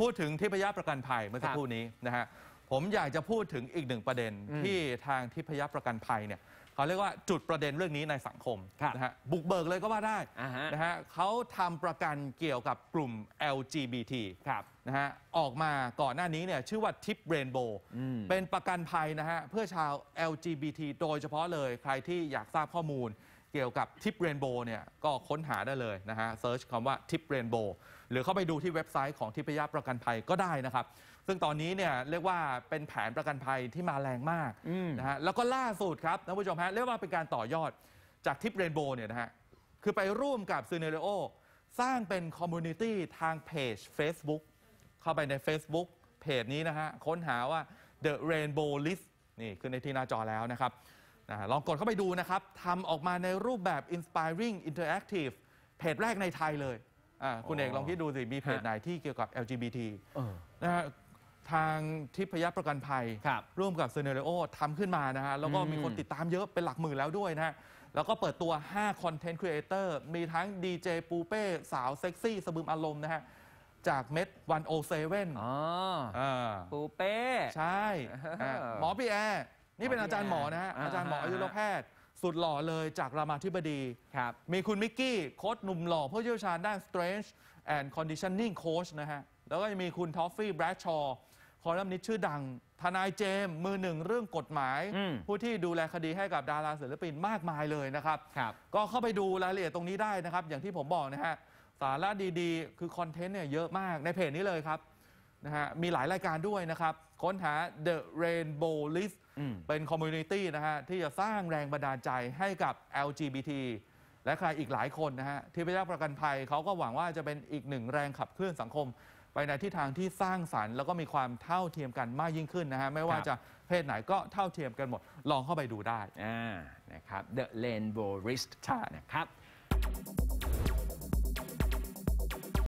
พูดถึงทิพยประกันภัยเมื่อสักครู่นี้นะฮะผมอยากจะพูดถึงอีกหนึ่งประเด็นที่ทางทิพยประกันภัยเนี่ยเขาเรียกว่าจุดประเด็นเรื่องนี้ในสังคมนะฮะบุกเบิกเลยก็ว่าได้นะฮะเขาทำประกันเกี่ยวกับกลุ่ม LGBT นะฮะออกมาก่อนหน้านี้เนี่ยชื่อว่าทิปเรนโบว์เป็นประกันภัยนะฮะเพื่อชาว LGBT โดยเฉพาะเลย ใครที่อยากทราบข้อมูลกี่ยวกับทิปเรนโบเนี่ย ก็ค้นหาได้เลยนะฮะเซิร์ชคำว่าทิปเรนโบหรือเข้าไปดูที่เว็บไซต์ของทิพยประกันภัยก็ได้นะครับ ซึ่งตอนนี้เนี่ย เรียกว่าเป็นแผนประกันภัยที่มาแรงมากนะฮะแล้วก็ล่าสุดครับท่านผู้ชมฮะ เรียกว่าเป็นการต่อยอดจากทิปเรนโบเนี่ยนะฮะ คือไปร่วมกับซูเนเรโอสร้างเป็นคอมมูนิตี้ทางเพจ Facebook เข้าไปใน Facebook เพจนี้นะฮะค้นหาว่า The Rainbow List นี่ขึ้นในที่หน้าจอแล้วนะครับนะลองกดเข้าไปดูนะครับ ทำออกมาในรูปแบบ inspiring interactive เพจแรกในไทยเลย คุณเอกลองคิดดูสิ มีเพจไหนที่เกี่ยวกับ LGBT นะทางทิพยประกันภัยร่วมกับเซเนเรโอทำขึ้นมานะฮะ แล้วก็มีคนติดตามเยอะ เป็นหลักหมื่นแล้วด้วยนะฮะ แล้วก็เปิดตัว 5 Content Creator มีทั้งดีเจปูเป้สาวเซ็กซี่สบึมอารมณ์นะฮะจากเม็ด107อ๋อปูเป้ใช่หมอพี่แอรนี่เป็นอาจารย์หมอนะฮะ อาจารย์หมออายุรแพทย์ สุดหล่อเลยจากรามาธิบดีครับ มีคุณมิกกี้โค้ชหนุ่มหล่อผู้เชี่ยวชาญด้าน strength and conditioning coach นะฮะ แล้วก็ยังมีคุณทอฟฟี่แบรดชอว์คอลัมนิสต์ชื่อดังทนายเจมส์มือหนึ่งเรื่องกฎหมาย ผู้ที่ดูแลคดีให้กับดาราศิลปินมากมายเลยนะครับครับก็เข้าไปดูรายละเอียดตรงนี้ได้นะครับ อย่างที่ผมบอกนะฮะสาระดีๆ คือคอนเทนต์เนี่ยเยอะมากในเพจนี้เลยครับนะฮะมีหลายรายการด้วยนะครับ ค้นหา The Rainbow List เป็นคอมมูนิตี้นะฮะที่จะสร้างแรงบันดาลใจให้กับ LGBT และใครอีกหลายคนนะฮะ ที่ไปรับประกันภัยเขาก็หวังว่าจะเป็นอีกหนึ่งแรงขับเคลื่อนสังคม ไปในทิศทางที่สร้างสารรค์แล้วก็มีความเท่าเทียมกันมากยิ่งขึ้นนะฮะไม่ว่าจะเพศไหนก็เท่าเทียมกันหมด ลองเข้าไปดูได้นะครับ The Rainbow List นะครับ